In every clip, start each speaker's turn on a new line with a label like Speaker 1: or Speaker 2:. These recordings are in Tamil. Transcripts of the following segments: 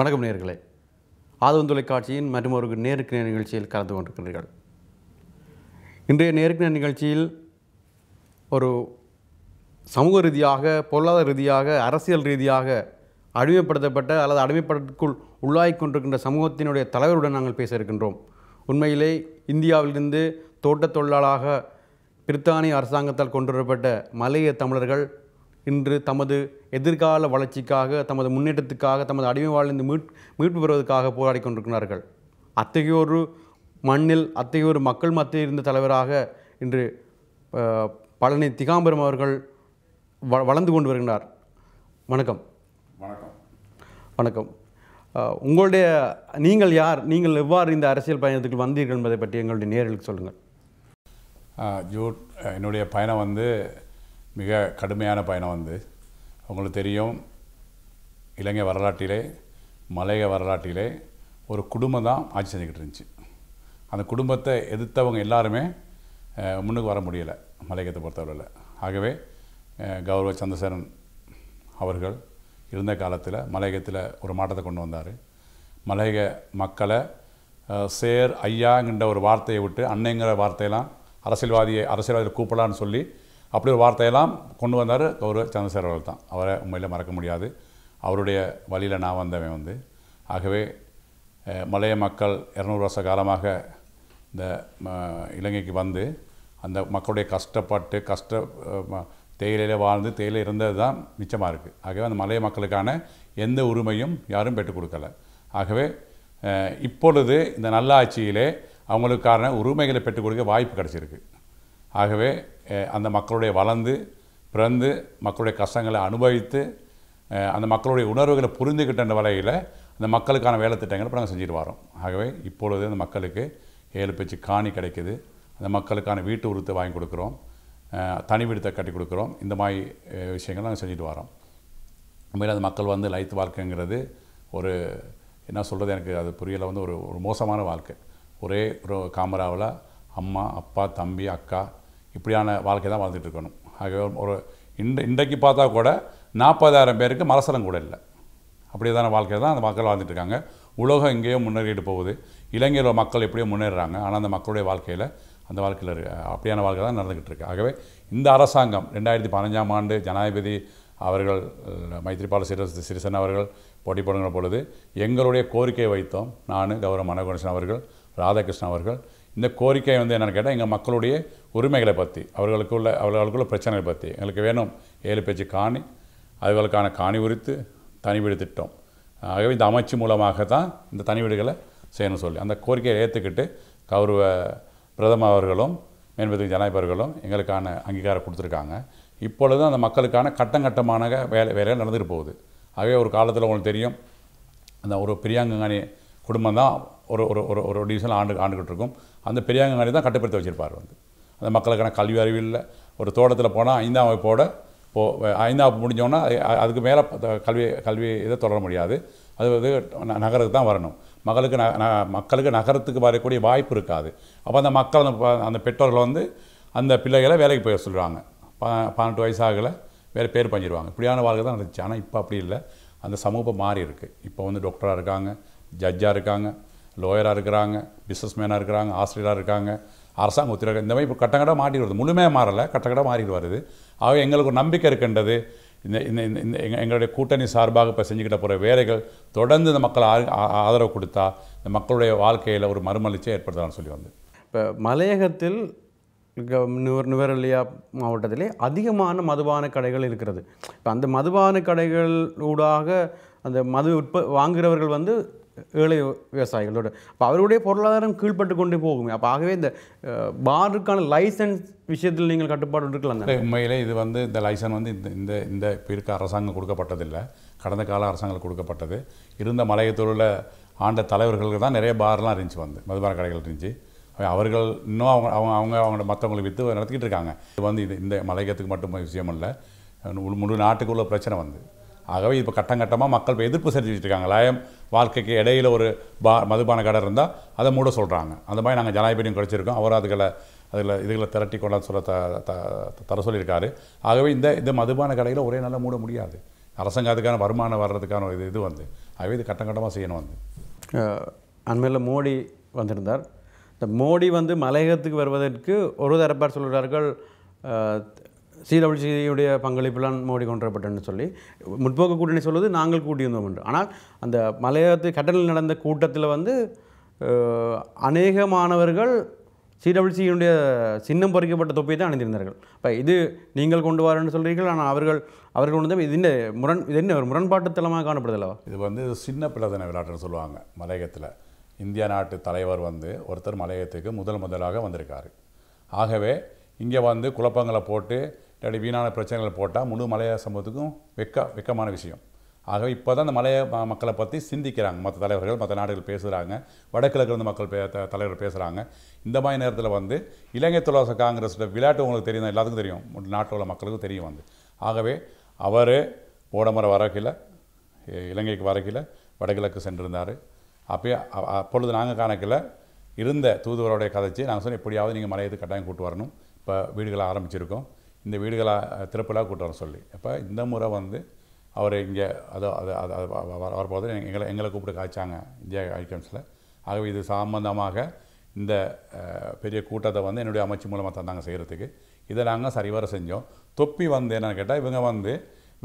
Speaker 1: வணக்கம் நேர்களே ஆதவன் தொலைக்காட்சியின் மற்றும் ஒரு நேருக்கு நேர் நிகழ்ச்சியில் கலந்து கொண்டிருக்கிறீர்கள் இன்றைய நேருக்கு நேர் நிகழ்ச்சியில் ஒரு சமூக ரீதியாக பொருளாதார ரீதியாக அரசியல் ரீதியாக அடிமைப்படுத்தப்பட்ட அல்லது அடிமைப்படத்துக்குள் உள்ளாகி கொண்டிருக்கின்ற சமூகத்தினுடைய தலைவருடன் நாங்கள் பேச இருக்கின்றோம் உண்மையிலே இந்தியாவிலிருந்து தோட்டத் தொழிலாளாக பிரித்தானிய அரசாங்கத்தால் கொண்டு வரப்பட்ட மலைய தமிழர்கள் இன்று தமது எதிர்கால வளர்ச்சிக்காக தமது முன்னேற்றத்துக்காக தமது அடிமை வாழ்ந்து மீட் மீட்பு பெறுவதற்காக போராடி கொண்டிருக்கிறார்கள் ஒரு மண்ணில் அத்தகையொரு மக்கள் மத்தியில் இருந்த தலைவராக இன்று பழனி திகாம்பரம் அவர்கள் வ வளர்ந்து கொண்டு வருகிறார் வணக்கம் வணக்கம் வணக்கம் உங்களுடைய நீங்கள் யார் நீங்கள் எவ்வாறு இந்த அரசியல் பயணத்துக்கு வந்தீர்கள் என்பதை பற்றி எங்களுடைய நேர்களுக்கு சொல்லுங்கள் ஜூட் என்னுடைய பயணம் வந்து
Speaker 2: மிக கடுமையான பயணம் வந்து அவங்களுக்கு தெரியும் இலங்கை வரலாற்றிலே மலைய வரலாற்றிலே ஒரு குடும்பம் தான் ஆட்சி செஞ்சுக்கிட்டு இருந்துச்சு அந்த குடும்பத்தை எதிர்த்தவங்க எல்லாருமே முன்னுக்கு வர முடியலை மலையகத்தை பொறுத்தவரையில் ஆகவே கௌரவ சந்திரசேரன் அவர்கள் இருந்த காலத்தில் மலையகத்தில் ஒரு மாற்றத்தை கொண்டு வந்தார் மலையக மக்களை சேர் ஐயாங்கிற ஒரு வார்த்தையை விட்டு அன்னைங்கிற வார்த்தையெல்லாம் அரசியல்வாதியை அரசியல்வாதியை கூப்பிடலான்னு சொல்லி அப்படி ஒரு வார்த்தையெல்லாம் கொண்டு வந்தார் கௌரவ சந்திரசேகர் அவர்கள் தான் அவரை உண்மையில் மறக்க முடியாது அவருடைய வழியில் நான் வந்தவன் வந்து ஆகவே மலைய மக்கள் இரநூறு வருஷ காலமாக இந்த இலங்கைக்கு வந்து அந்த மக்களுடைய கஷ்டப்பட்டு கஷ்ட தேயிலையில் வாழ்ந்து தேயிலை இருந்தது தான் மிச்சமாக இருக்குது ஆகவே அந்த மலைய மக்களுக்கான எந்த உரிமையும் யாரும் பெற்றுக் கொடுக்கல ஆகவே இப்பொழுது இந்த நல்லாட்சியிலே அவங்களுக்கான உரிமைகளை பெற்றுக் கொடுக்க வாய்ப்பு கிடச்சிருக்கு ஆகவே அந்த மக்களுடைய வளர்ந்து பிறந்து மக்களுடைய கஷ்டங்களை அனுபவித்து அந்த மக்களுடைய உணர்வுகளை புரிந்துக்கிட்ட வகையில் அந்த மக்களுக்கான வேலை திட்டங்களை இப்போ நாங்கள் செஞ்சுட்டு வரோம் ஆகவே இப்பொழுது அந்த மக்களுக்கு ஏழு பேச்சு காணி கிடைக்குது அந்த மக்களுக்கான வீட்டு உறுத்து வாங்கி கொடுக்குறோம் தனி வீடத்தை கட்டி கொடுக்குறோம் இந்த மாதிரி விஷயங்கள் நாங்கள் செஞ்சுட்டு வரோம் உண்மையில் அந்த மக்கள் வந்து லைத் வாழ்க்கைங்கிறது ஒரு என்ன சொல்கிறது எனக்கு அது புரியலை வந்து ஒரு ஒரு மோசமான வாழ்க்கை ஒரே ஒரு காமராவில் அம்மா அப்பா தம்பி அக்கா இப்படியான வாழ்க்கை தான் வாழ்ந்துட்டு இருக்கணும் ஆகவே ஒரு இன்று இன்றைக்கு பார்த்தா கூட நாற்பதாயிரம் பேருக்கு மரசலம் கூட இல்லை அப்படியேதான வாழ்க்கை தான் அந்த மக்கள் வாழ்ந்துட்டு இருக்காங்க உலகம் எங்கேயோ முன்னேறிட்டு போகுது இலங்கையில் மக்கள் எப்படியோ முன்னேறாங்க ஆனால் அந்த மக்களுடைய வாழ்க்கையில் அந்த வாழ்க்கையில் அப்படியான வாழ்க்கை தான் நடந்துக்கிட்டு இருக்கு ஆகவே இந்த அரசாங்கம் ரெண்டாயிரத்தி பதினஞ்சாம் ஆண்டு ஜனாதிபதி அவர்கள் மைத்ரிபால சிறு சிறிசன் அவர்கள் போட்டி பொழுது எங்களுடைய கோரிக்கையை வைத்தோம் நான் கௌரவ மனோகணேசன் அவர்கள் ராதாகிருஷ்ணன் அவர்கள் இந்த கோரிக்கை வந்து என்னென்னு கேட்டால் எங்கள் மக்களுடைய உரிமைகளை பற்றி அவர்களுக்குள்ள அவர்களுக்குள்ள பிரச்சனைகளை பற்றி எங்களுக்கு வேணும் ஏழு பேச்சு காணி அவர்களுக்கான காணி உரித்து தனி வீடு திட்டம் ஆகவே இந்த அமைச்சு மூலமாக தான் இந்த தனி வீடுகளை செய்யணும்னு சொல்லி அந்த கோரிக்கையை ஏற்றுக்கிட்டு கௌரவ பிரதம அவர்களும் மேன்பதிவு ஜனாதிபதிகளும் எங்களுக்கான அங்கீகாரம் கொடுத்துருக்காங்க இப்பொழுது அந்த மக்களுக்கான கட்டம் கட்டமான வேலை வேலை நடந்துட்டு போகுது ஆகவே ஒரு காலத்தில் உங்களுக்கு தெரியும் அந்த ஒரு பிரியாங்கங்கானி குடும்பம் தான் ஒரு ஒரு ஒரு ஒரு டிவிஷன் ஆண்டு ஆண்டுகிட்டு இருக்கும் அந்த பெரியாங்கங்கானி தான் கட்டுப்படுத்தி வச்சுருப்பார் வந்து அந்த மக்களுக்கான கல்வி அறிவு இல்லை ஒரு தோட்டத்தில் போனால் ஐந்தாம் வகுப்போட இப்போ ஐந்தாம் வகுப்பு முடிஞ்சோன்னா அதுக்கு மேலே கல்வி கல்வி இதை தொடர முடியாது அது வந்து நகரத்துக்கு தான் வரணும் மகளுக்கு ந மக்களுக்கு நகரத்துக்கு வரக்கூடிய வாய்ப்பு இருக்காது அப்போ அந்த மக்கள் அந்த பெற்றோர்கள் வந்து அந்த பிள்ளைகளை வேலைக்கு போய் சொல்கிறாங்க பன்னெண்டு வயசாகல வேறு பேர் பண்ணிடுவாங்க இப்படியான வாழ்க்கை தான் நடந்துச்சு ஆனால் இப்போ அப்படி இல்லை அந்த சமூகம் மாறி இருக்குது இப்போ வந்து டாக்டராக இருக்காங்க ஜட்ஜாக இருக்காங்க லோயராக இருக்கிறாங்க பிஸ்னஸ்மேனாக இருக்கிறாங்க ஆசிரியராக இருக்காங்க அரசாங்கம் உத்திரவு இந்த மாதிரி இப்போ கட்டங்கடாக மாறி வருது முழுமையாக மாறலை கட்டங்கடாக மாறிட்டு வருது ஆக எங்களுக்கு ஒரு நம்பிக்கை இருக்கின்றது இந்த இந்த இந்த எங்களுடைய கூட்டணி சார்பாக இப்போ செஞ்சுக்கிட்ட போகிற வேலைகள் தொடர்ந்து இந்த மக்கள் ஆதரவு கொடுத்தா இந்த மக்களுடைய வாழ்க்கையில் ஒரு மறுமலிச்சை
Speaker 1: ஏற்படுத்தலாம்னு சொல்லி வந்து இப்போ மலையகத்தில் நுவரலியா மாவட்டத்திலே அதிகமான மதுபான கடைகள் இருக்கிறது இப்போ அந்த மதுபான கடைகள் ஊடாக அந்த மது உற்ப வாங்குகிறவர்கள் வந்து ஏழை விவசாயிகளோட அப்போ அவருடைய பொருளாதாரம் கீழ்பட்டு கொண்டே போகும் அப்போ ஆகவே இந்த பார்டுக்கான லைசன்ஸ் விஷயத்தில் நீங்கள் கட்டுப்பாடு இருக்கலாம் உண்மையிலே
Speaker 2: இது வந்து இந்த லைசன் வந்து இந்த இந்த இந்த இப்போ இருக்க அரசாங்கம் கொடுக்கப்பட்டதில்லை கடந்த கால அரசாங்கம் கொடுக்கப்பட்டது இருந்த மலையத்தூரில் ஆண்ட தலைவர்களுக்கு தான் நிறைய பார்லாம் இருந்துச்சு வந்து மதுபான கடைகள் இருந்துச்சு அவர்கள் இன்னும் அவங்க அவங்க அவங்க அவங்களோட மற்றவங்களை விற்று நடத்திக்கிட்டு இருக்காங்க இது வந்து இது இந்த மலையத்துக்கு மட்டும் விஷயம் இல்லை முழு நாட்டுக்குள்ள பிரச்சனை வந்து ஆகவே இப்போ கட்டம் கட்டமாக மக்கள் இப்போ எதிர்ப்பு செஞ்சுட்டு இருக்காங்க லயம் வாழ்க்கைக்கு இடையில் ஒரு பா மதுபான கடை இருந்தால் அதை மூட சொல்கிறாங்க அந்த மாதிரி நாங்கள் ஜனாதிபதியும் கிடச்சிருக்கோம் அவர் அதுகளை அதில் இதுகளை திரட்டி கொண்டாந்து சொல்ல த த தர சொல்லியிருக்காரு ஆகவே இந்த இந்த மதுபான கடையில் ஒரே நாளில் மூட முடியாது அரசாங்கத்துக்கான அதுக்கான வருமானம் வர்றதுக்கான இது
Speaker 1: இது வந்து ஆகவே இது கட்டம் கட்டமாக செய்யணும் வந்து அண்மையில் மோடி வந்திருந்தார் இந்த மோடி வந்து மலையகத்துக்கு வருவதற்கு ஒரு தரப்பார் சொல்கிறார்கள் சிடபிள்யூசியுடைய பங்களிப்புலாம் மோடி கொண்டு சொல்லி முற்போக்கு கூட்டணி சொல்வது நாங்கள் கூட்டியிருந்தோம் என்று ஆனால் அந்த மலையாளத்து கடலில் நடந்த கூட்டத்தில் வந்து அநேக மாணவர்கள் சிடபிள்யூசியினுடைய சின்னம் பொறிக்கப்பட்ட தொப்பியை தான் அணிந்திருந்தார்கள் இப்போ இது நீங்கள் கொண்டு வரேன்னு சொல்கிறீர்கள் ஆனால் அவர்கள் அவர்கள் கொண்டு வந்து இது முரண் இது என்ன ஒரு முரண்பாட்டு தளமாக காணப்படுதல்லவா இது வந்து சின்ன பிரதன விளையாட்டுன்னு சொல்லுவாங்க மலையகத்தில் இந்திய நாட்டு தலைவர் வந்து
Speaker 2: ஒருத்தர் மலையத்துக்கு முதல் முதலாக வந்திருக்காரு ஆகவே இங்கே வந்து குழப்பங்களை போட்டு இல்லாட்டி வீணான பிரச்சனைகளை போட்டால் முழு மலையாள சமூகத்துக்கும் வெக்க வெக்கமான விஷயம் ஆகவே இப்போ தான் அந்த மலைய மக்களை பற்றி சிந்திக்கிறாங்க மற்ற தலைவர்கள் மற்ற நாடுகள் பேசுகிறாங்க வடகிழக்கு இருந்து மக்கள் பே தலைவர்கள் பேசுகிறாங்க இந்த மாதிரி நேரத்தில் வந்து இலங்கை தொழிலாளர் காங்கிரஸில் விளையாட்டு உங்களுக்கு தெரியும் எல்லாத்துக்கும் தெரியும் நாட்டில் உள்ள மக்களுக்கும் தெரியும் வந்து ஆகவே அவர் ஓடமர வரக்கில் இலங்கைக்கு வரக்கில் வடகிழக்கு சென்றிருந்தார் அப்போயே அப்பொழுது நாங்கள் கணக்கில் இருந்த தூதுவரோடைய கதைச்சு நாங்கள் சொன்னோம் எப்படியாவது நீங்கள் மலையத்து கட்டாயம் கூட்டு வரணும் இப்போ வீடுகளை ஆரம்பிச்சிருக்கோம் இந்த வீடுகளாக திறப்புலாக கூட்டணும் சொல்லி அப்போ இந்த முறை வந்து அவர் இங்கே அதோ அது அது வரப்போது எங்களை எங்களை கூப்பிட்டு காய்ச்சாங்க இந்தியா ஐக்கம்ஸில் ஆகவே இது சம்பந்தமாக இந்த பெரிய கூட்டத்தை வந்து என்னுடைய அமைச்சு மூலமாக தந்தாங்க செய்கிறதுக்கு இதை நாங்கள் சரிவர செஞ்சோம் தொப்பி வந்து என்னென்னு கேட்டால் இவங்க வந்து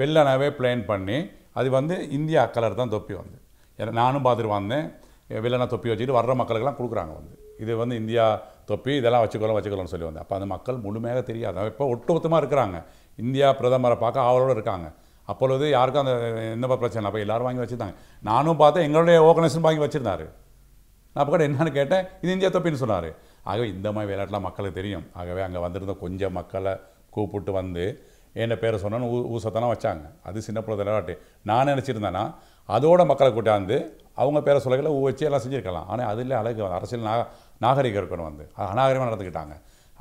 Speaker 2: வெள்ளனாவே பிளான் பண்ணி அது வந்து இந்தியா கலர் தான் தொப்பி வந்து ஏன்னா நானும் பார்த்துட்டு வந்தேன் வெள்ளனா தொப்பி வச்சுக்கிட்டு வர்ற மக்களுக்கெல்லாம் கொடுக்குறாங்க வந்து இது வந்து இந்தியா தொப்பி இதெல்லாம் வச்சுக்கலாம் வச்சுக்கலாம்னு சொல்லி வந்தேன் அப்போ அந்த மக்கள் முழுமையாக தெரியாது இப்போ ஒட்டுமொத்தமாக இருக்கிறாங்க இந்தியா பிரதமரை பார்க்க ஆவலோடு இருக்காங்க அப்பொழுது யாருக்கும் அந்த என்னப்பா பிரச்சனை அப்போ எல்லோரும் வாங்கி வச்சுருந்தாங்க நானும் பார்த்தேன் எங்களுடைய ஓர்கனைசேஷன் வாங்கி வச்சுருந்தாரு நான் அப்போ கூட என்னென்னு கேட்டேன் இது இந்தியா தொப்பின்னு சொன்னார் ஆகவே இந்த மாதிரி விளையாட்டுலாம் மக்களுக்கு தெரியும் ஆகவே அங்கே வந்திருந்த கொஞ்சம் மக்களை கூப்பிட்டு வந்து என்ன பேரை சொன்னான்னு ஊ ஊசத்தெல்லாம் வச்சாங்க அது சின்ன பிள்ளை விளையாட்டு நான் நினச்சிருந்தேன்னா அதோட மக்களை கூட்டாந்து அவங்க பேரை சொல்லகளை ஊ வச்சு எல்லாம் செஞ்சுருக்கலாம் ஆனால் அதில் அழகு அரசியல் நான் நாகரிகம் இருக்கணும் வந்து அநாகரிகமாக நடந்துக்கிட்டாங்க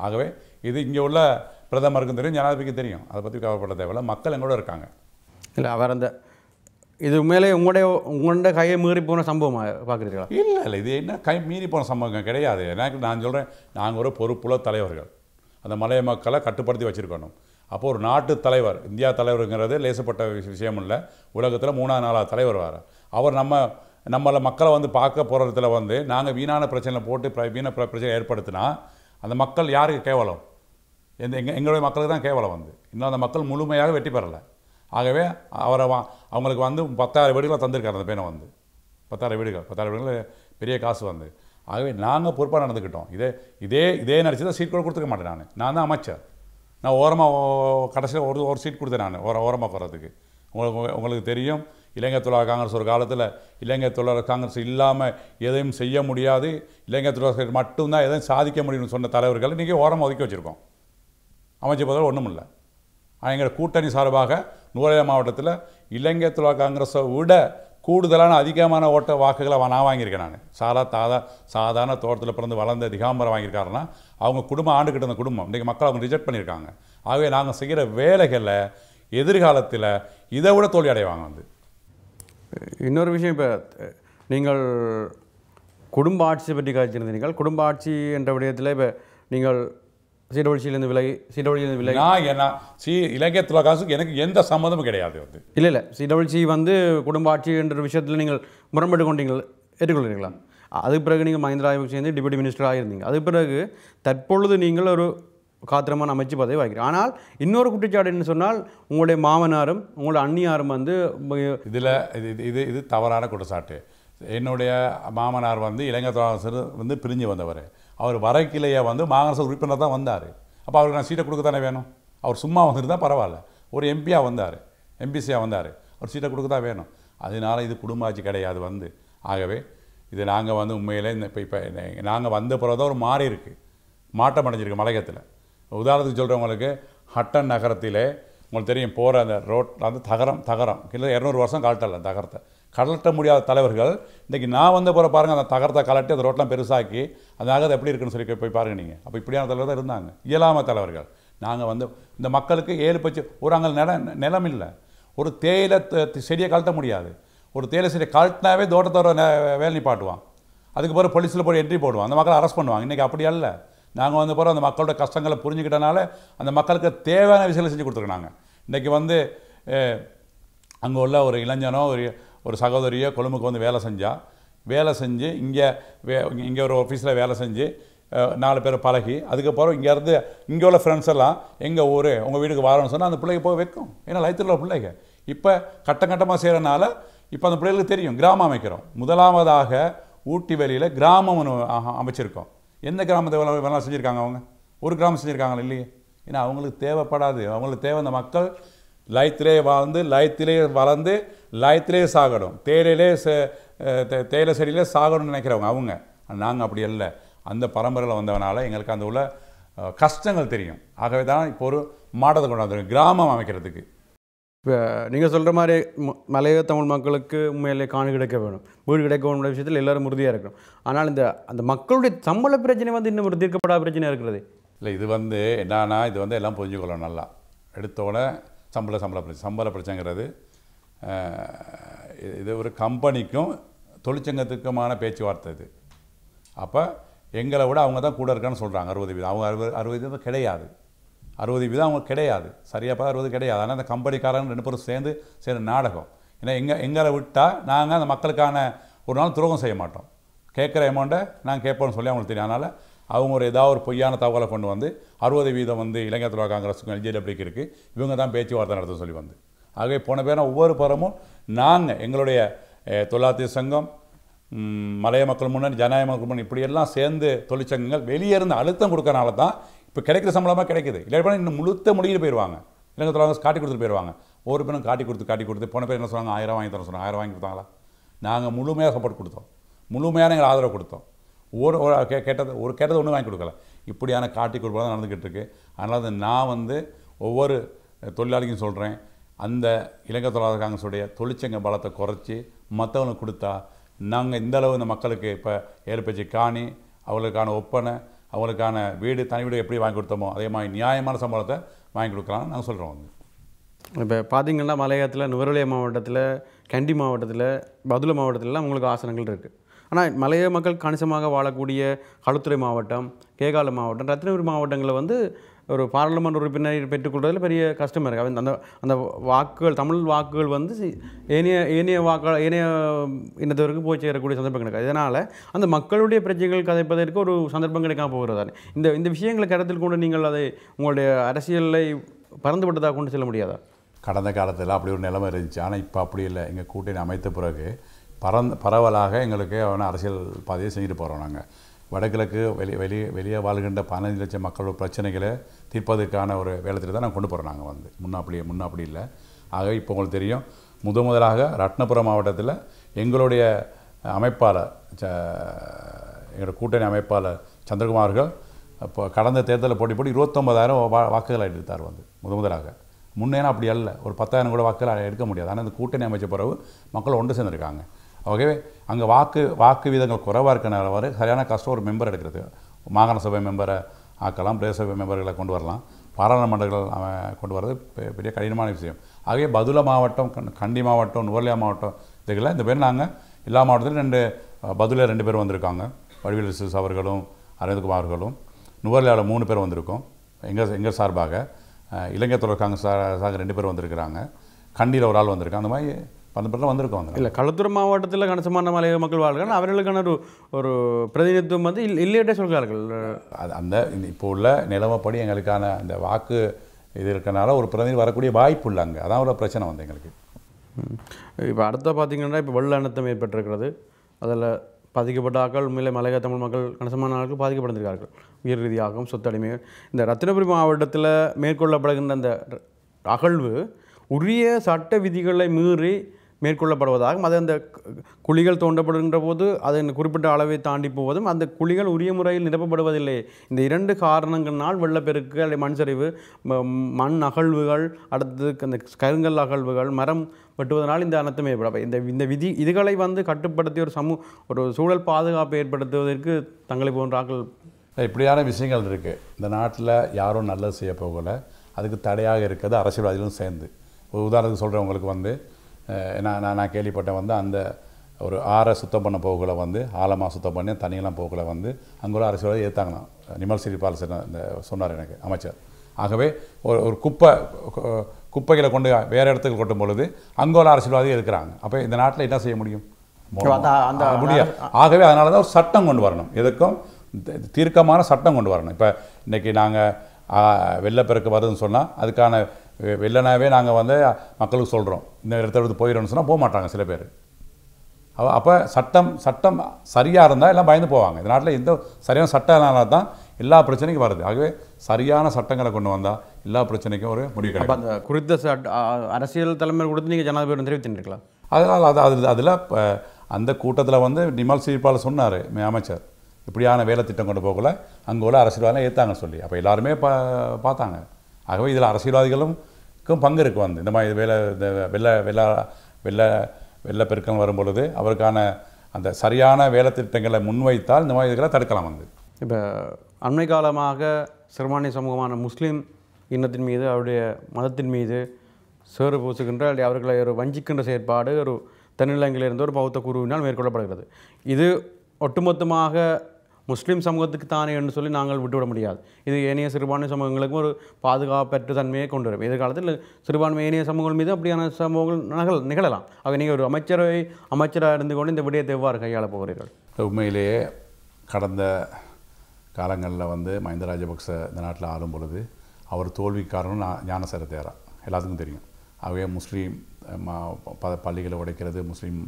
Speaker 2: ஆகவே இது இங்கே உள்ள பிரதமருக்கும் தெரியும் ஜனாதிபதிக்கு தெரியும் அதை பற்றி கவலைப்பட தேவையில்ல மக்கள் எங்கூட இருக்காங்க இல்லை அவர் அந்த இது மேலே உங்களுடைய உங்களோட கையை மீறி போன சம்பவம் பார்க்குறீங்களா இல்லை இல்லை இது என்ன கை மீறி போன சம்பவம் கிடையாது எனக்கு நான் சொல்கிறேன் நாங்கள் ஒரு பொறுப்புள்ள தலைவர்கள் அந்த மலைய மக்களை கட்டுப்படுத்தி வச்சுருக்கணும் அப்போது ஒரு நாட்டு தலைவர் இந்தியா தலைவருங்கிறது லேசப்பட்ட விஷயம் இல்லை உலகத்தில் மூணாவது நாலாவது தலைவர் வர அவர் நம்ம நம்மளை மக்களை வந்து பார்க்க போகிறதுல வந்து நாங்கள் வீணான பிரச்சனை போட்டு வீண பிரச்சனை ஏற்படுத்தினா அந்த மக்கள் யாருக்கு கேவலம் எந்த எங்கள் எங்களுடைய மக்களுக்கு தான் கேவலம் வந்து இன்னும் அந்த மக்கள் முழுமையாக வெற்றி பெறலை ஆகவே அவரை வா அவங்களுக்கு வந்து பத்தாயிரம் வீடுகளை தந்திருக்காரு அந்த பையனை வந்து பத்தாயிரம் வீடுகள் பத்தாயிரம் வீடுகள் பெரிய காசு வந்து ஆகவே நாங்கள் பொறுப்பாக நடந்துக்கிட்டோம் இதே இதே இதே நடிச்சு தான் சீட் கூட கொடுத்துக்க மாட்டேன் நான் நான் தான் அமைச்சர் நான் ஓரமாக கடைசியில் ஒரு ஒரு சீட் கொடுத்தேன் நான் ஓர ஓரமாக போகிறதுக்கு உங்களுக்கு உங்களுக்கு தெரியும் இலங்கை தொழிலாளர் காங்கிரஸ் ஒரு காலத்தில் இலங்கை தொழிலாளர் காங்கிரஸ் இல்லாமல் எதையும் செய்ய முடியாது இலங்கை தொழிலாளர் மட்டும்தான் எதையும் சாதிக்க முடியும்னு சொன்ன தலைவர்கள் இன்றைக்கி ஓரம் ஒதுக்கி வச்சுருக்கோம் அமைச்சு பதில் ஒன்றும் இல்லை எங்கள் கூட்டணி சார்பாக நூலையா மாவட்டத்தில் இலங்கை தொழிலாளர் காங்கிரஸை விட கூடுதலான அதிகமான ஓட்ட வாக்குகளை நான் வாங்கியிருக்கேன் நான் சாதா தாதா சாதாரண தோட்டத்தில் பிறந்து வளர்ந்த திகாம்பரம் வாங்கியிருக்காருன்னா அவங்க குடும்பம் ஆண்டுக்கிட்ட இருந்த குடும்பம் இன்றைக்கி மக்கள் அவங்க ரிஜெக்ட் பண்ணியிருக்காங்க ஆகவே நாங்கள் செய்கிற வேலைகளில் எதிர்காலத்தில் இதை விட தோல்வி அடைவாங்க வந்து
Speaker 1: இன்னொரு விஷயம் இப்போ நீங்கள் குடும்ப ஆட்சியை பற்றி காய்ச்சிருந்தீர்கள் குடும்ப ஆட்சி என்ற விடயத்தில் இப்போ நீங்கள் சீடவழிச்சியிலேருந்து விலை சீடவழியிலேருந்து விலை நான்
Speaker 2: என்ன சீ இலங்கை துலகாசுக்கு எனக்கு எந்த சம்மந்தமும் கிடையாது வந்து
Speaker 1: இல்லை இல்லை சீடவழிச்சி வந்து குடும்ப ஆட்சி என்ற விஷயத்தில் நீங்கள் முரண்பட்டு கொண்டீங்கள் ஏற்றுக்கொள்கிறீங்களா அது பிறகு நீங்கள் மஹிந்திராவுக்கு சேர்ந்து டிப்யூட்டி மினிஸ்டராக இருந்தீங்க அது பிறகு தற்பொழுது நீங்கள் ஒரு நான் அமைச்சு பதவி வாய்க்கிறேன் ஆனால் இன்னொரு குற்றச்சாட்டு என்ன சொன்னால் உங்களுடைய மாமனாரும் உங்களுடைய அண்ணியாரும் வந்து இதில் இது
Speaker 2: இது இது தவறான குற்றச்சாட்டு என்னுடைய மாமனார் வந்து இளைஞர் தலைவர் வந்து பிரிஞ்சு வந்தவர் அவர் வரைக்கிலேயே வந்து மாகாண உறுப்பினர் தான் வந்தார் அப்போ அவருக்கு நான் சீட்டை கொடுக்க தானே வேணும் அவர் சும்மா வந்திருந்தால் பரவாயில்ல ஒரு எம்பியாக வந்தார் எம்பிசியாக வந்தார் அவர் சீட்டை கொடுக்க தான் வேணும் அதனால் இது குடும்ப ஆட்சி கிடையாது வந்து ஆகவே இது நாங்கள் வந்து உண்மையிலே இந்த இப்போ இப்போ நாங்கள் வந்த பிறகு தான் ஒரு மாறி இருக்குது மாட்டம் அடைஞ்சிருக்கு மலையத்தில் உதாரணத்துக்கு சொல்கிறவங்களுக்கு ஹட்டன் நகரத்திலே உங்களுக்கு தெரியும் போகிற அந்த ரோட் அந்த தகரம் தகரம் கிட்ட இரநூறு வருஷம் கலட்டல தகரத்தை கலட்ட முடியாத தலைவர்கள் இன்றைக்கி நான் வந்த போகிற பாருங்கள் அந்த தகரத்தை கலட்டி அந்த ரோட்டெலாம் பெருசாக்கி அந்த நகரத்தை எப்படி இருக்குன்னு சொல்லி போய் பாருங்கள் நீங்கள் அப்போ இப்படியான தலைவர் தான் இருந்தாங்க இயலாமல் தலைவர்கள் நாங்கள் வந்து இந்த மக்களுக்கு ஏழு பச்சு ஒரு அங்கே நில நிலம் இல்லை ஒரு தேயிலை செடியை கலட்ட முடியாது ஒரு தேயிலை செடியை கலட்டினாவே தோட்டத்தோட வேலை நிப்பாட்டுவான் அதுக்கு பிறகு போலீஸில் போய் என்ட்ரி போடுவான் அந்த மக்களை அரெஸ்ட் பண்ணுவாங்க இன்றைக்கி அப்படி இல்லை நாங்கள் வந்து பிறகு அந்த மக்களோட கஷ்டங்களை புரிஞ்சுக்கிட்டனால அந்த மக்களுக்கு தேவையான விஷயங்களை செஞ்சு கொடுத்துருக்காங்க இன்றைக்கி வந்து அங்கே உள்ள ஒரு இளைஞனோ ஒரு ஒரு சகோதரியோ கொழும்புக்கு வந்து வேலை செஞ்சால் வேலை செஞ்சு இங்கே வே இங்கே ஒரு ஆஃபீஸில் வேலை செஞ்சு நாலு பேர் பழகி அதுக்கப்புறம் இங்கேருந்து இங்கே உள்ள ஃப்ரெண்ட்ஸ் எல்லாம் எங்கள் ஊர் உங்கள் வீட்டுக்கு வரணும்னு சொன்னால் அந்த பிள்ளைக்கு போய் வைக்கும் ஏன்னா லைத்தில் உள்ள பிள்ளைங்க இப்போ கட்டம் கட்டமாக செய்கிறனால இப்போ அந்த பிள்ளைகளுக்கு தெரியும் கிராமம் அமைக்கிறோம் முதலாவதாக ஊட்டி வழியில் கிராமம் ஒன்று அமைச்சிருக்கோம் எந்த கிராமத்தை வேலை செஞ்சுருக்காங்க அவங்க ஒரு கிராமம் செஞ்சுருக்காங்களா இல்லையே ஏன்னா அவங்களுக்கு தேவைப்படாது அவங்களுக்கு தேவை அந்த மக்கள் லயத்திலே வாழ்ந்து லயத்திலே வளர்ந்து லயத்திலே சாகணும் தேயிலே தேயிலை செடியிலே சாகணும்னு நினைக்கிறவங்க அவங்க நாங்கள் அப்படி இல்லை அந்த பரம்பரையில் வந்தவனால் எங்களுக்கு அந்த உள்ள கஷ்டங்கள் தெரியும் ஆகவே தான் இப்போ ஒரு மாடத்தை கொண்டாந்துருக்கோம் கிராமம் அமைக்கிறதுக்கு
Speaker 1: இப்போ நீங்கள் சொல்கிற மாதிரி மலைய தமிழ் மக்களுக்கு உண்மையிலே காணி கிடைக்க வேணும் வீடு கிடைக்க வேணும் விஷயத்தில் எல்லோரும் உறுதியாக இருக்கணும் ஆனால் இந்த அந்த மக்களுடைய சம்பள பிரச்சனை வந்து இன்னும் ஒரு தீர்க்கப்படாத பிரச்சனை இருக்கிறது
Speaker 2: இல்லை இது வந்து என்னன்னா இது வந்து எல்லாம் புரிஞ்சுக்கொள்ளணும் நல்லா எடுத்தோடனே சம்பள சம்பள பிரச்சனை சம்பள பிரச்சனைங்கிறது இது ஒரு கம்பெனிக்கும் தொழிற்சங்கத்துக்குமான பேச்சுவார்த்தை இது அப்போ எங்களை விட அவங்க தான் கூட இருக்கான்னு சொல்கிறாங்க அறுபது வீதம் அவங்க அறுபது அறுபது வீதம் கிடையாது அறுபது வீதம் அவங்க கிடையாது சரியாக பார்த்தா அறுபது கிடையாது ஆனால் அந்த கம்பெனிக்காரங்க ரெண்டு பேரும் சேர்ந்து சேர்ந்து நாடகம் ஏன்னா எங்கள் எங்களை விட்டால் நாங்கள் அந்த மக்களுக்கான ஒரு நாள் துரோகம் செய்ய மாட்டோம் கேட்குற அமௌண்ட்டை நாங்கள் கேட்போம்னு சொல்லி அவங்களுக்கு தெரியும் அதனால் அவங்க ஒரு ஏதாவது ஒரு பொய்யான தகவலை கொண்டு வந்து அறுபது வீதம் வந்து இளைஞர் தொழிலாளர் காங்கிரஸுக்கும் எல்ஜிடபிள்யூக்கு இருக்குது இவங்க தான் பேச்சுவார்த்தை நடத்த சொல்லி வந்து ஆகவே போன பேர் ஒவ்வொரு பரமும் நாங்கள் எங்களுடைய தொழிலாளர் சங்கம் மலைய மக்கள் முன்னணி ஜனநாயக மக்கள் முன்னணி இப்படியெல்லாம் சேர்ந்து தொழிற்சங்கங்கள் வெளியே இருந்து அழுத்தம் கொடுக்கறனால தான் இப்போ கிடைக்கிற சம்பளமாக கிடைக்குது இல்லாட்டி இன்னும் முழுத்த முடியில் போயிடுவாங்க இல்லைங்க சொல்லுவாங்க காட்டி கொடுத்துட்டு போயிடுவாங்க ஒரு பேரும் காட்டி கொடுத்து காட்டி கொடுத்து போன பேர் என்ன சொன்னாங்க ஆயிரம் வாங்கி தரோம் சொன்னாங்க ஆயிரம் வாங்கி கொடுத்தாங்களா நாங்கள் முழுமையாக சப்போர்ட் கொடுத்தோம் முழுமையான எங்களை ஆதரவு கொடுத்தோம் ஒரு கே கேட்டது ஒரு கேட்டது ஒன்றும் வாங்கி கொடுக்கல இப்படியான காட்டி கொடுப்பதாக நடந்துக்கிட்டு இருக்குது அதனால் நான் வந்து ஒவ்வொரு தொழிலாளிக்கும் சொல்கிறேன் அந்த இலங்கை தொழிலாளர் காங்கிரஸுடைய தொழிற்சங்க பலத்தை குறைச்சி மற்றவங்களுக்கு கொடுத்தா நாங்கள் இந்த அளவு இந்த மக்களுக்கு இப்போ ஏற்பச்சு காணி அவர்களுக்கான ஒப்பனை அவங்களுக்கான வீடு தனி வீடு எப்படி வாங்கி கொடுத்தோமோ அதே மாதிரி நியாயமான சம்பளத்தை வாங்கி கொடுக்கலாம்னு
Speaker 1: நாங்கள் சொல்கிறோம் வந்து இப்போ பார்த்தீங்கன்னா மலையாளத்தில் நுவரலிய மாவட்டத்தில் கண்டி மாவட்டத்தில் பதுல மாவட்டத்திலலாம் உங்களுக்கு ஆசனங்கள் இருக்குது ஆனால் மலைய மக்கள் கணிசமாக வாழக்கூடிய களுத்துறை மாவட்டம் கேகால மாவட்டம் ரத்னகிரி மாவட்டங்களில் வந்து ஒரு பாராளுமன்ற உறுப்பினர் பெற்றுக்கொள்வதில் பெரிய கஷ்டமாக இருக்குது அவன் அந்த அந்த வாக்குகள் தமிழ் வாக்குகள் வந்து ஏனைய ஏனைய வாக்கு ஏனைய இனத்தவருக்கு போய் சேரக்கூடிய சந்தர்ப்பம் கிடைக்காது இதனால் அந்த மக்களுடைய பிரச்சனைகள் கதைப்பதற்கு ஒரு சந்தர்ப்பம் கிடைக்காம போகிறது தானே இந்த இந்த விஷயங்களை கருத்தில் கொண்டு நீங்கள் அதை உங்களுடைய அரசியலை விட்டதாக கொண்டு செல்ல முடியாதா
Speaker 2: கடந்த காலத்தில் அப்படி ஒரு நிலைமை இருந்துச்சு ஆனால் இப்போ அப்படி இல்லை எங்கள் கூட்டணி அமைத்த பிறகு பரந் பரவலாக எங்களுக்கு அவனை அரசியல் பாதையை செஞ்சுட்டு போகிறோம் நாங்கள் வடகிழக்கு வெளி வெளி வெளியே வாழ்கின்ற பதினஞ்சு லட்சம் மக்களோட பிரச்சனைகளை தீர்ப்பதற்கான ஒரு வேலை தான் நாங்கள் கொண்டு போகிறோம் நாங்கள் வந்து முன்னாப்படி முன்னாப்படி இல்லை ஆக இப்போ உங்களுக்கு தெரியும் முத முதலாக ரத்னபுரம் மாவட்டத்தில் எங்களுடைய அமைப்பாளர் எங்களோட கூட்டணி அமைப்பாளர் சந்திரகுமார்கள் இப்போ கடந்த தேர்தலில் போட்டி போட்டு இருபத்தொம்பதாயிரம் வா வாக்குகள் எடுத்தார் வந்து முத முதலாக முன்னேனா அப்படி அல்ல ஒரு பத்தாயிரம் கூட வாக்குகள் எடுக்க முடியாது ஆனால் இந்த கூட்டணி அமைச்ச பிறகு மக்கள் ஒன்று சேர்ந்துருக்காங்க ஆகவே அங்கே வாக்கு வாக்கு வீதங்கள் குறைவாக இருக்கிறனால வர சரியான கஷ்டம் ஒரு மெம்பர் எடுக்கிறது மாகாண சபை மெம்பரை ஆக்கலாம் சபை மெம்பர்களை கொண்டு வரலாம் பாராளுமன்றங்கள் கொண்டு வர்றது பெரிய கடினமான விஷயம் ஆகவே பதுல மாவட்டம் கண்டி மாவட்டம் நுவர்லியா மாவட்டம் இதுக்கெல்லாம் இந்த பேர் நாங்கள் எல்லா மாவட்டத்திலும் ரெண்டு பதுல ரெண்டு பேர் வந்திருக்காங்க வடிவில் சிஸ் அவர்களும் அரவிந்த்குமார் அவர்களும் நுவர்லியாவில் மூணு பேர் வந்திருக்கோம் எங்கள் எங்கள் சார்பாக இலங்கை தொடர்காங்க சார் ரெண்டு பேர் வந்திருக்கிறாங்க கண்டியில் ஒரு ஆள் வந்திருக்காங்க அந்த மாதிரி பல பேர்லாம் வந்திருக்கோம் இல்லை களுத்துறை மாவட்டத்தில் கணிசமான மலை மக்கள் வாழ்கிறாங்க அவர்களுக்கான ஒரு ஒரு பிரதிநிதித்துவம்
Speaker 1: வந்து இல்லையிட்டே சொல்கிறார்கள் அது
Speaker 2: அந்த இப்போ உள்ள நிலவப்படி எங்களுக்கான அந்த வாக்கு இது இருக்கனால
Speaker 1: ஒரு பிரதிநிதி வரக்கூடிய வாய்ப்பு இல்லை அங்கே அதான் ஒரு பிரச்சனை வந்து எங்களுக்கு இப்போ அடுத்த பார்த்திங்கன்னா இப்போ வெள்ள அழுத்தம் ஏற்பட்டிருக்கிறது அதில் பாதிக்கப்பட்ட ஆக்கள் உண்மையிலே மலையக தமிழ் மக்கள் கணிசமான ஆட்கள் பாதிக்கப்பட்டிருக்கிறார்கள் உயிர் ரீதியாகவும் சொத்தடிமைகள் இந்த ரத்தினபுரி மாவட்டத்தில் மேற்கொள்ளப்படுகின்ற அந்த அகழ்வு உரிய சட்ட விதிகளை மீறி மேற்கொள்ளப்படுவதாகவும் அது அந்த குழிகள் தோண்டப்படுகின்ற போது அது குறிப்பிட்ட அளவை தாண்டி போவதும் அந்த குழிகள் உரிய முறையில் நிரப்பப்படுவதில்லை இந்த இரண்டு காரணங்களால் வெள்ளப்பெருக்கு அல்லது மண் சரிவு மண் அகழ்வுகள் அடுத்தது அந்த கருங்கல் அகழ்வுகள் மரம் வெட்டுவதனால் இந்த அனர்த்தம் ஏற்படும் இந்த இந்த விதி இதுகளை வந்து கட்டுப்படுத்தி ஒரு சமூ ஒரு சூழல் பாதுகாப்பு ஏற்படுத்துவதற்கு தங்களை போன்ற ஆக்கள் இப்படியான விஷயங்கள் இருக்குது இந்த நாட்டில் யாரும் நல்லது செய்ய போகலை அதுக்கு தடையாக
Speaker 2: இருக்கிறது அரசியல்வாதிகளும் சேர்ந்து உதாரணத்துக்கு சொல்கிறவங்களுக்கு வந்து நான் நான் நான் கேள்விப்பட்டேன் வந்து அந்த ஒரு ஆறை சுத்தம் பண்ண போகலை வந்து ஆழமாக சுத்தம் பண்ணி தண்ணியெல்லாம் போகலை வந்து அங்குள்ள அரசியலோடு எதிர்த்தாங்களாம் நிமல் சிறிபால் சொன்னார் எனக்கு அமைச்சர் ஆகவே ஒரு ஒரு குப்பை குப்பைகளை கொண்டு வேறு இடத்துக்கு கொட்டும் பொழுது அங்கோல அரசியல்வாதி இருக்கிறாங்க அப்போ இந்த நாட்டில் என்ன செய்ய முடியும் அந்த முடியாது ஆகவே அதனால தான் ஒரு சட்டம் கொண்டு வரணும் எதுக்கும் தீர்க்கமான சட்டம் கொண்டு வரணும் இப்போ இன்றைக்கி நாங்கள் வெள்ளப்பெருக்கு வருதுன்னு சொன்னால் அதுக்கான இல்லைனாவே நாங்கள் வந்து மக்களுக்கு சொல்கிறோம் இந்த இடத்த எடுத்து போயிடணும்னு சொன்னால் போக மாட்டாங்க சில பேர் அப்போ சட்டம் சட்டம் சரியாக இருந்தால் எல்லாம் பயந்து போவாங்க இந்த நாட்டில் எந்த சரியான சட்டம் இல்லாத தான் எல்லா பிரச்சனைக்கும் வருது ஆகவே சரியான சட்டங்களை கொண்டு வந்தால் எல்லா பிரச்சனைக்கும் ஒரு முடிவு
Speaker 1: கிடைக்கும் அந்த குறித்த அரசியல் தலைமை கொடுத்து நீங்கள் ஜனாதிபதி தெரிவித்துருக்கலாம்
Speaker 2: அதனால் அது அது அதில் அந்த கூட்டத்தில் வந்து நிமல் சீர்பால் சொன்னார் அமைச்சர் இப்படியான வேலை திட்டம் கொண்டு போகல அங்கே உள்ள அரசியல்வாதம் ஏற்றாங்கன்னு சொல்லி அப்போ எல்லாருமே பா பார்த்தாங்க ஆகவே இதில் அரசியல்வாதிகளுக்கும் பங்கு இருக்கு வந்து இந்த மாதிரி வேலை இந்த வெள்ள வெள்ள வெள்ள வெள்ளப்பெருக்கம் வரும் பொழுது அவருக்கான அந்த சரியான வேலை திட்டங்களை முன்வைத்தால் இந்த மாதிரி இதுகளை தடுக்கலாம் வந்து
Speaker 1: இப்போ அண்மை காலமாக சிறுபான்மை சமூகமான முஸ்லீம் இன்னத்தின் மீது அவருடைய மதத்தின் மீது சேறு பூசுகின்ற அவர்களை ஒரு வஞ்சிக்கின்ற செயற்பாடு ஒரு தென்னிலங்கையிலிருந்து ஒரு பௌத்த குருவினால் மேற்கொள்ளப்படுகிறது இது ஒட்டுமொத்தமாக முஸ்லீம் சமூகத்துக்கு தானே என்று சொல்லி நாங்கள் விட்டுவிட முடியாது இது ஏனைய சிறுபான்மை சமூகங்களுக்கும் ஒரு பாதுகாப்பற்ற தன்மையை கொண்டு வரும் எதிர்காலத்தில் சிறுபான்மை ஏனைய சமூகங்கள் மீது அப்படியான சமூகங்கள் நகல் நிகழலாம் ஆக நீங்கள் ஒரு அமைச்சரவை அமைச்சராக இருந்து கொண்டு இந்த விடயத்தை எவ்வாறு கையாள போகிறீர்கள்
Speaker 2: உண்மையிலேயே கடந்த காலங்களில் வந்து மஹிந்த ராஜபக்ச இந்த நாட்டில் ஆளும் பொழுது அவர் தோல்விக்காரனும் நான் ஞானசர தேரா எல்லாத்துக்கும் தெரியும் ஆகவே முஸ்லீம் ம ப பள்ளிகளை உடைக்கிறது முஸ்லீம்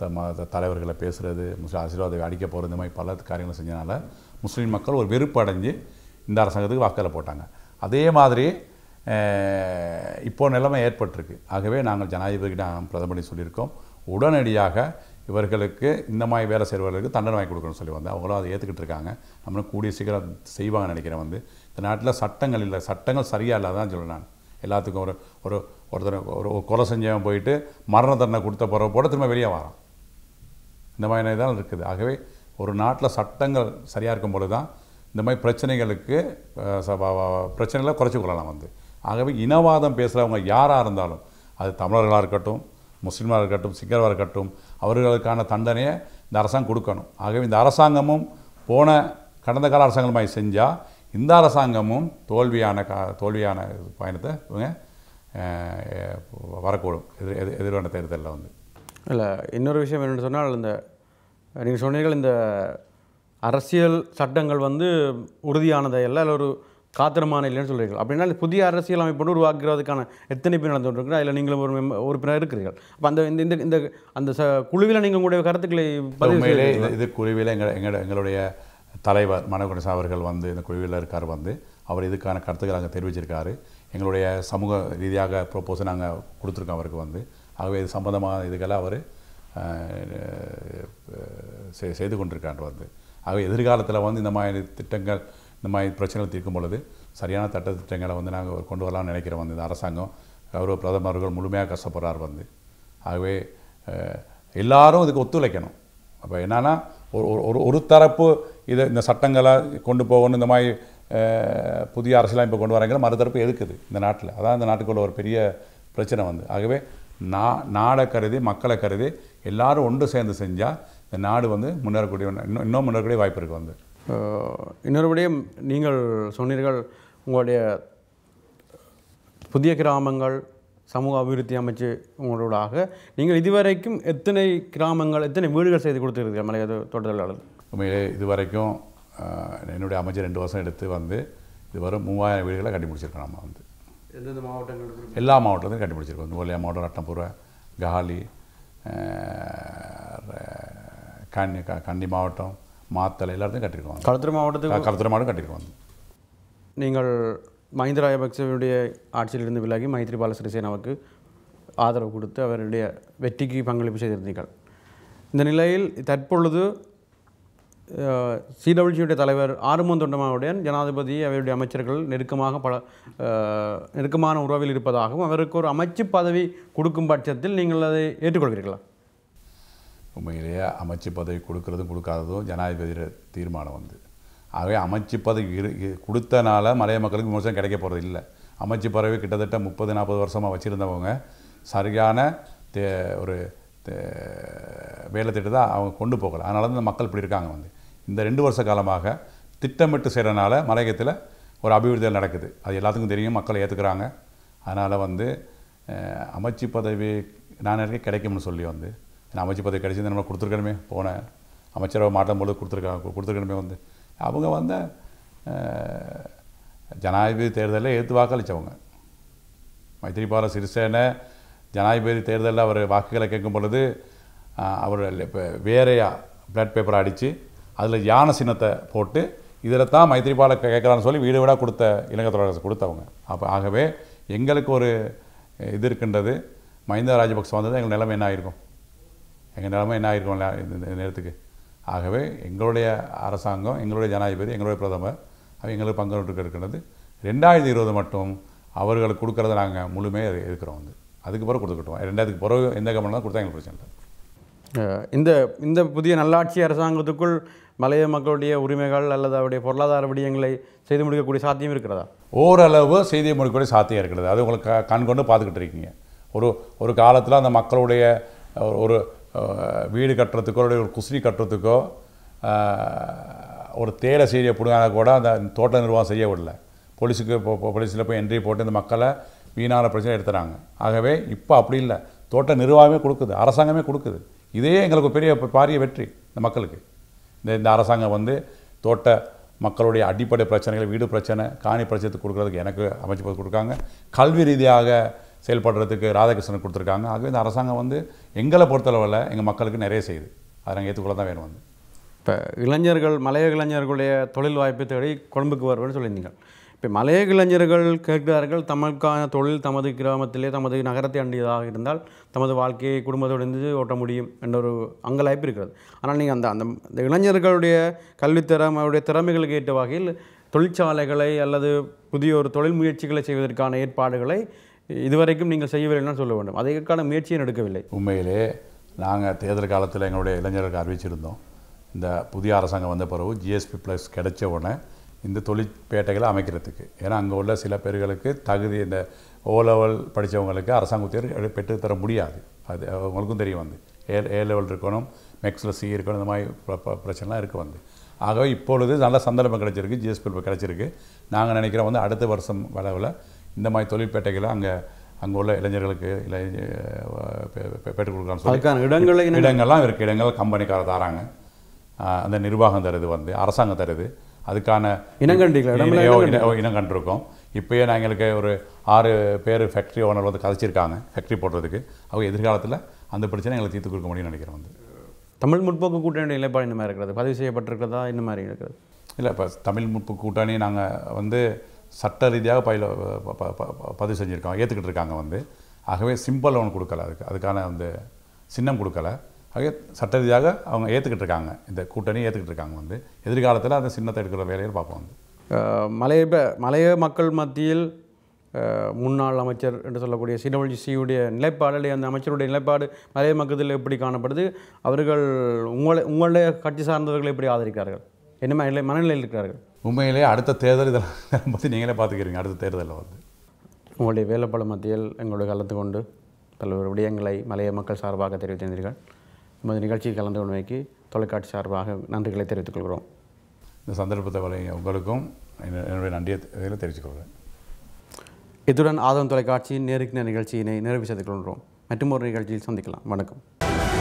Speaker 2: த தலைவர்களை பேசுகிறது முஸ்லீம் ஆசீர்வாதம் அடிக்க போகிறது இந்த மாதிரி பல காரியங்களை செஞ்சனால முஸ்லீம் மக்கள் ஒரு வெறுப்பு அடைஞ்சு இந்த அரசாங்கத்துக்கு வாக்களை போட்டாங்க அதே மாதிரி இப்போ நிலைமை ஏற்பட்டிருக்கு ஆகவே நாங்கள் நாங்கள் பிரதமரையும் சொல்லியிருக்கோம் உடனடியாக இவர்களுக்கு இந்த மாதிரி வேலை செய்வர்களுக்கு தண்டனை வாங்கி கொடுக்கணும்னு சொல்லி வந்தேன் அவங்களும் அதை ஏற்றுக்கிட்டு இருக்காங்க நம்மளும் கூடிய சீக்கிரம் செய்வாங்கன்னு நினைக்கிறேன் வந்து இந்த நாட்டில் சட்டங்கள் இல்லை சட்டங்கள் சரியாக இல்லாதான் சொல்லுவேன் நான் எல்லாத்துக்கும் ஒரு ஒரு ஒருத்தர் ஒரு கொலை செஞ்சவன் போயிட்டு மரண தண்டனை கொடுத்த போகிற போட திரும்ப வெளியே வரான் இந்த மாதிரி தான் இருக்குது ஆகவே ஒரு நாட்டில் சட்டங்கள் சரியாக இருக்கும் பொழுது தான் இந்த மாதிரி பிரச்சனைகளுக்கு பிரச்சனைகளை குறைச்சி கொள்ளலாம் வந்து ஆகவே இனவாதம் பேசுகிறவங்க யாராக இருந்தாலும் அது தமிழர்களாக இருக்கட்டும் முஸ்லீமாக இருக்கட்டும் சிங்களவாக இருக்கட்டும் அவர்களுக்கான தண்டனையை இந்த அரசாங்கம் கொடுக்கணும் ஆகவே இந்த அரசாங்கமும் போன கடந்த கால அரசாங்கமாக செஞ்சால் இந்த அரசாங்கமும் தோல்வியான கா தோல்வியான பயணத்தை இவங்க வரக்கூடும் எதிர் எதிர் எதிர்வான தேர்தலில் வந்து
Speaker 1: இல்லை இன்னொரு விஷயம் என்னென்னு சொன்னால் இந்த நீங்கள் சொன்னீர்கள் இந்த அரசியல் சட்டங்கள் வந்து உறுதியானதை எல்லாம் ஒரு காத்திரமான இல்லைன்னு சொல்கிறீர்கள் அப்படின்னா புதிய அரசியல் அமைப்போடு உருவாக்குறதுக்கான எத்தனை பேர் நடந்து கொண்டிருக்கா இல்லை நீங்களும் ஒரு உறுப்பினர் இருக்கிறீர்கள் அப்போ அந்த இந்த இந்த இந்த அந்த ச குழுவில் நீங்கள் உங்களுடைய கருத்துக்களை பதிவு இது
Speaker 2: குழுவில் எங்கள் எங்கள் எங்களுடைய தலைவர் மனோகரசா அவர்கள் வந்து இந்த குழுவில் இருக்கார் வந்து அவர் இதுக்கான கருத்துக்கள் அங்கே தெரிவிச்சிருக்காரு எங்களுடைய சமூக ரீதியாக ப்ரொப்போஸை நாங்கள் கொடுத்துருக்கோம் அவருக்கு வந்து ஆகவே இது சம்மந்தமான இதுகளை அவர் செய்து கொண்டிருக்கார் வந்து ஆகவே எதிர்காலத்தில் வந்து இந்த மாதிரி திட்டங்கள் இந்த மாதிரி பிரச்சனைகள் தீர்க்கும் பொழுது சரியான சட்ட திட்டங்களை வந்து நாங்கள் கொண்டு வரலாம்னு நினைக்கிறோம் வந்து இந்த அரசாங்கம் கௌரவ பிரதமர்கள் முழுமையாக கஷ்டப்படுறார் வந்து ஆகவே எல்லாரும் இதுக்கு ஒத்துழைக்கணும் அப்போ என்னென்னா ஒரு ஒரு ஒரு தரப்பு இதை இந்த சட்டங்களை கொண்டு போகணும் இந்த மாதிரி புதிய அரசியலாம் இப்போ கொண்டு வராங்க மறுதரப்பு எதுக்குது இந்த நாட்டில் அதான் இந்த நாட்டுக்குள்ள ஒரு பெரிய பிரச்சனை வந்து ஆகவே நா நாடை கருதி மக்களை கருதி எல்லாரும் ஒன்று சேர்ந்து செஞ்சால் இந்த நாடு வந்து முன்னேறக்கூடிய இன்னும் இன்னும் முன்னேறக்கூடிய வாய்ப்பு இருக்குது வந்து
Speaker 1: இன்னொருபடியும் நீங்கள் சொன்னீர்கள் உங்களுடைய புதிய கிராமங்கள் சமூக அபிவிருத்தி அமைச்சு உங்களோடாக நீங்கள் இதுவரைக்கும் எத்தனை கிராமங்கள் எத்தனை வீடுகள் செய்து கொடுத்துருக்கீங்க மலைய தோட்டத்தொழிலாளர் உண்மையிலே இதுவரைக்கும்
Speaker 2: என்னுடைய அமைச்சர் ரெண்டு வருஷம் எடுத்து வந்து இது வரும் மூவாயிரம் வீடுகளை கட்டி முடிச்சிருக்கோம் நம்ம வந்து
Speaker 1: எந்தெந்த மாவட்டங்கள் எல்லா
Speaker 2: மாவட்டத்திலும் கண்டுபிடிச்சிருக்கோம் இந்த ஒலியா மாவட்டம் ரட்டம்புரை கஹாலி கண்டி கண்டி மாவட்டம் மாத்தலை எல்லாத்தையும் கட்டிருக்கோம் களத்துறை மாவட்டத்தில் களத்துறை மாவட்டம் கட்டியிருக்கோம்
Speaker 1: நீங்கள் மஹிந்த ராஜபக்சவனுடைய ஆட்சியிலிருந்து விலகி பால சிறிசேனாவுக்கு ஆதரவு கொடுத்து அவருடைய வெற்றிக்கு பங்களிப்பு செய்திருந்தீர்கள் இந்த நிலையில் தற்பொழுது சிடபிள்யூடைய தலைவர் ஆறுமன் தொண்டமாவுடன் ஜனாதிபதி அவருடைய அமைச்சர்கள் நெருக்கமாக பல நெருக்கமான உறவில் இருப்பதாகவும் அவருக்கு ஒரு அமைச்சு பதவி கொடுக்கும் பட்சத்தில் நீங்கள் அதை ஏற்றுக்கொள்கிறீர்களா
Speaker 2: உண்மையிலேயே அமைச்சு பதவி கொடுக்கறதும் கொடுக்காததும் ஜனாதிபதியில் தீர்மானம் வந்து ஆகவே அமைச்சு பதவி இரு கொடுத்தனால மலைய மக்களுக்கு விமர்சனம் கிடைக்க போகிறது இல்லை அமைச்சு பதவி கிட்டத்தட்ட முப்பது நாற்பது வருஷமாக வச்சுருந்தவங்க சரியான தே ஒரு வேலை திட்டத்தை அவங்க கொண்டு போகலை அதனால தான் மக்கள் இப்படி இருக்காங்க வந்து இந்த ரெண்டு வருஷ காலமாக திட்டமிட்டு செய்கிறனால மலையகத்தில் ஒரு அபிவிருத்தி நடக்குது அது எல்லாத்துக்கும் தெரியும் மக்கள் ஏற்றுக்கிறாங்க அதனால் வந்து அமைச்சு பதவி நான் இருக்க கிடைக்கும்னு சொல்லி வந்து அமைச்சு பதவி கிடைச்சி நம்ம கொடுத்துருக்கணுமே போனேன் அமைச்சரவை மாற்றம் பொழுது கொடுத்துருக்காங்க கொடுத்துருக்கணுமே வந்து அவங்க வந்து ஜனாதிபதி தேர்தலில் ஏற்று வாக்களித்தவங்க மைத்திரிபால சிறிசேனை ஜனாதிபதி தேர்தலில் அவர் வாக்குகளை கேட்கும் பொழுது அவர் இப்போ வேறையாக பிளாட் பேப்பரை அடித்து அதில் யானை சின்னத்தை போட்டு இதில் தான் மைத்திரிபால கேட்குறான்னு சொல்லி வீடு வீடாக கொடுத்த இலங்கை தொடர்பு கொடுத்தவங்க அப்போ ஆகவே எங்களுக்கு ஒரு இது இருக்கின்றது மஹிந்த ராஜபக்சே வந்தது எங்கள் நிலைமை என்ன ஆகிருக்கும் எங்கள் நிலைமை என்ன ஆகிருக்கும் இந்த நேரத்துக்கு ஆகவே எங்களுடைய அரசாங்கம் எங்களுடைய ஜனாதிபதி எங்களுடைய பிரதமர் எங்களுக்கு பங்கு இருக்கின்றது ரெண்டாயிரத்தி இருபது மட்டும் அவர்களுக்கு கொடுக்குறத நாங்கள்
Speaker 1: முழுமையாக இருக்கிறோம் வந்து அதுக்கு பிறகு கொடுத்துக்கிட்டோம் ரெண்டாவதுக்கு பிறகு எந்த கவர்மெண்ட் கொடுத்தா எங்களுக்கு பிரச்சனை இல்லை இந்த இந்த புதிய நல்லாட்சி அரசாங்கத்துக்குள் மலைய மக்களுடைய உரிமைகள் அல்லது அவருடைய பொருளாதார விடயங்களை செய்து முடிக்கக்கூடிய சாத்தியம் இருக்கிறதா
Speaker 2: ஓரளவு செய்து முடிக்கக்கூடிய சாத்தியம் இருக்கிறது அது உங்களுக்கு கண்கொண்டு பார்த்துக்கிட்டு இருக்கீங்க ஒரு ஒரு காலத்தில் அந்த மக்களுடைய ஒரு வீடு கட்டுறதுக்கோ ஒரு குசினி கட்டுறதுக்கோ ஒரு தேலை செய்ய பிடுங்கினா கூட அந்த தோட்ட நிர்வாகம் செய்ய விடல போலீஸுக்கு போலீஸில் போய் என்ட்ரி போட்டு இந்த மக்களை வீணான பிரச்சனை எடுத்துறாங்க ஆகவே இப்போ அப்படி இல்லை தோட்ட நிர்வாகமே கொடுக்குது அரசாங்கமே கொடுக்குது இதே எங்களுக்கு பெரிய பாரிய வெற்றி இந்த மக்களுக்கு இந்த இந்த அரசாங்கம் வந்து தோட்ட மக்களுடைய அடிப்படை பிரச்சனைகள் வீடு பிரச்சனை காணி பிரச்சனை கொடுக்குறதுக்கு எனக்கு அமைச்சு கொடுக்காங்க கல்வி ரீதியாக செயல்படுறதுக்கு ராதாகிருஷ்ணன் கொடுத்துருக்காங்க ஆகவே இந்த அரசாங்கம் வந்து எங்களை பொறுத்தளவில் எங்கள் மக்களுக்கு
Speaker 1: நிறைய செய்யுது அதை நாங்கள் ஏற்றுக்கொள்ள தான் வேணும் வந்து இப்போ இளைஞர்கள் மலைய இளைஞர்களுடைய தொழில் வாய்ப்பை தேடி கொழும்புக்கு வருவேன்னு சொல்லியிருந்தீங்க இப்போ மலைய இளைஞர்கள் கேட்கிறார்கள் தமக்கான தொழில் தமது கிராமத்திலே தமது நகரத்தை அண்டியதாக இருந்தால் தமது வாழ்க்கையை குடும்பத்தோடு ஓட்ட முடியும் என்ற ஒரு அங்கலாய்ப்பு இருக்கிறது ஆனால் நீங்கள் அந்த அந்த இளைஞர்களுடைய கல்வித்திறம் அவருடைய திறமைகளுக்கு ஏற்ற வகையில் தொழிற்சாலைகளை அல்லது புதிய ஒரு தொழில் முயற்சிகளை செய்வதற்கான ஏற்பாடுகளை இதுவரைக்கும் நீங்கள் செய்யவில்லைன்னு சொல்ல வேண்டும் அதற்கான முயற்சியும் எடுக்கவில்லை
Speaker 2: உண்மையிலே நாங்கள் தேர்தல் காலத்தில் எங்களுடைய இளைஞர்களுக்கு அறிவிச்சிருந்தோம் இந்த புதிய அரசாங்கம் வந்த பிறகு ஜிஎஸ்பி ப்ளஸ் கிடைச்ச உடனே இந்த தொழிற்பேட்டைகளை அமைக்கிறதுக்கு ஏன்னா அங்கே உள்ள சில பேர்களுக்கு தகுதி இந்த ஓ லெவல் படித்தவங்களுக்கு அரசாங்க உத்தியோக பெற்றுத்தர முடியாது அது அவங்களுக்கும் தெரியும் வந்து ஏ ஏ லெவல் இருக்கணும் மேக்ஸில் சி இருக்கணும் இந்த மாதிரி பிரச்சனைலாம் இருக்குது வந்து ஆகவே இப்பொழுது நல்ல சந்தர்ப்பம் கிடச்சிருக்கு ஜிஎஸ்பி கிடச்சிருக்கு நாங்கள் நினைக்கிறோம் வந்து அடுத்த வருஷம் வளவில் இந்த மாதிரி தொழிற்பேட்டைகளை அங்கே அங்கே உள்ள இளைஞர்களுக்கு பெற்றுக் கொடுக்கலாம் சொல்லி இடங்களை இடங்கள்லாம் இருக்குது இடங்கள் கம்பெனிக்காரர் தராங்க அந்த நிர்வாகம் தருது வந்து அரசாங்கம் தருது அதுக்கான இனங்கண்டிகளோ இனம் கண்டிருக்கோம் இப்போயே நான் எங்களுக்கு ஒரு ஆறு பேர் ஃபேக்ட்ரி ஓனர் வந்து கதைச்சிருக்காங்க ஃபேக்ட்ரி போடுறதுக்கு அவங்க எதிர்காலத்தில் அந்த பிரச்சனை எங்களை தீர்த்து கொடுக்க முடியும்னு நினைக்கிறேன் வந்து தமிழ் முற்போக்கு கூட்டணி நிலைப்பாடு இந்த மாதிரி இருக்கிறது பதிவு செய்யப்பட்டிருக்கிறதா இந்த மாதிரி இருக்கிறது இல்லை இப்போ தமிழ் முற்போக்கு கூட்டணி நாங்கள் வந்து சட்ட ரீதியாக பயில பதிவு செஞ்சுருக்கோம் ஏற்றுக்கிட்டு இருக்காங்க வந்து ஆகவே சிம்பிள் லோன் கொடுக்கல அதுக்கு அதுக்கான அந்த சின்னம் கொடுக்கல ஆகவே சட்ட ரீதியாக அவங்க ஏற்றுக்கிட்டு இருக்காங்க இந்த கூட்டணி ஏற்றுக்கிட்டு இருக்காங்க வந்து எதிர்காலத்தில் அந்த சின்னத்தை எடுக்கிற வேலையை
Speaker 1: பார்ப்போம் வந்து மலைய மலைய மக்கள் மத்தியில் முன்னாள் அமைச்சர் என்று சொல்லக்கூடிய சியுடைய நிலைப்பாடு இல்லை அந்த அமைச்சருடைய நிலைப்பாடு மலைய மக்கத்தில் எப்படி காணப்படுது அவர்கள் உங்களை உங்களுடைய கட்சி சார்ந்தவர்களை எப்படி ஆதரிக்கிறார்கள் என்ன மனநிலை மனநிலையில் இருக்கிறார்கள் உண்மையிலேயே அடுத்த தேர்தல் இதெல்லாம் பற்றி நீங்களே பார்த்துக்கிறீங்க அடுத்த தேர்தலில் வந்து உங்களுடைய வேலைப்பாடு மத்தியில் எங்களுடைய கலந்து கொண்டு பல்வேறு விடயங்களை மலைய மக்கள் சார்பாக தெரிவித்திருந்தீர்கள் நமது நிகழ்ச்சியை கலந்து கொண்டமைக்கு தொலைக்காட்சி சார்பாக நன்றிகளை தெரிவித்துக் கொள்கிறோம் இந்த சந்தர்ப்பத்தை வழங்கிய உங்களுக்கும் என்னுடைய நன்றியை தெரிவித்துக்கொள்கிறேன் இத்துடன் ஆதம் தொலைக்காட்சியின் நேருக்கு நிகழ்ச்சியினை நிறைவு செய்து கொள்கிறோம் மற்றும் ஒரு நிகழ்ச்சியில் சந்திக்கலாம் வணக்கம்